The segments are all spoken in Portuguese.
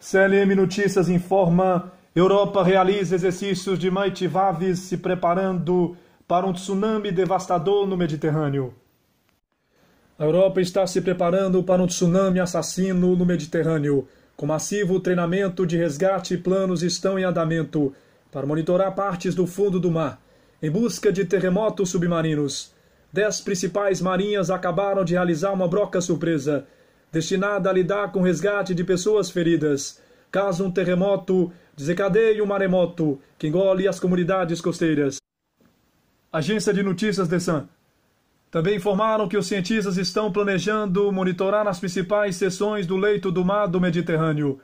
CLM Notícias informa: Europa realiza exercícios de Vaves se preparando para um tsunami devastador no Mediterrâneo. A Europa está se preparando para um tsunami assassino no Mediterrâneo. Com massivo treinamento de resgate, planos estão em andamento para monitorar partes do fundo do mar, em busca de terremotos submarinos. Dez principais marinhas acabaram de realizar uma broca surpresa destinada a lidar com resgate de pessoas feridas, caso um terremoto desencadeie um maremoto que engole as comunidades costeiras. Agência de Notícias de San. Também informaram que os cientistas estão planejando monitorar as principais seções do leito do mar do Mediterrâneo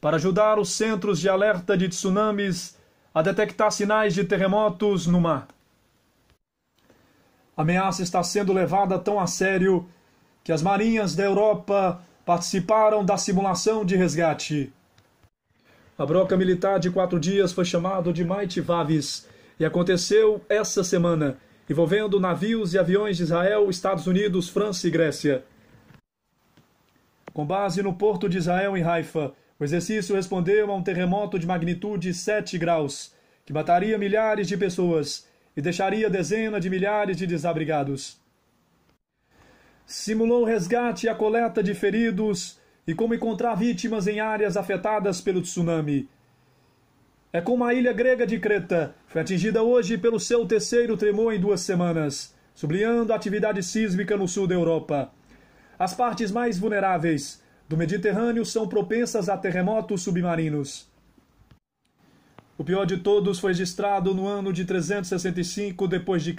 para ajudar os centros de alerta de tsunamis a detectar sinais de terremotos no mar. A ameaça está sendo levada tão a sério que as marinhas da Europa participaram da simulação de resgate. A broca militar de quatro dias foi chamado de Maite Vaves e aconteceu essa semana, envolvendo navios e aviões de Israel, Estados Unidos, França e Grécia. Com base no porto de Israel em Haifa, o exercício respondeu a um terremoto de magnitude 7 graus, que mataria milhares de pessoas e deixaria dezenas de milhares de desabrigados simulou o resgate e a coleta de feridos e como encontrar vítimas em áreas afetadas pelo tsunami. É como a ilha grega de Creta foi atingida hoje pelo seu terceiro tremor em duas semanas, sublinhando a atividade sísmica no sul da Europa. As partes mais vulneráveis do Mediterrâneo são propensas a terremotos submarinos. O pior de todos foi registrado no ano de 365 d.C.,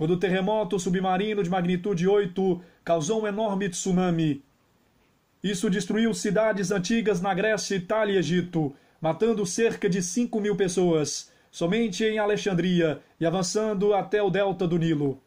quando o terremoto submarino de magnitude 8 causou um enorme tsunami. Isso destruiu cidades antigas na Grécia, Itália e Egito, matando cerca de 5 mil pessoas, somente em Alexandria e avançando até o delta do Nilo.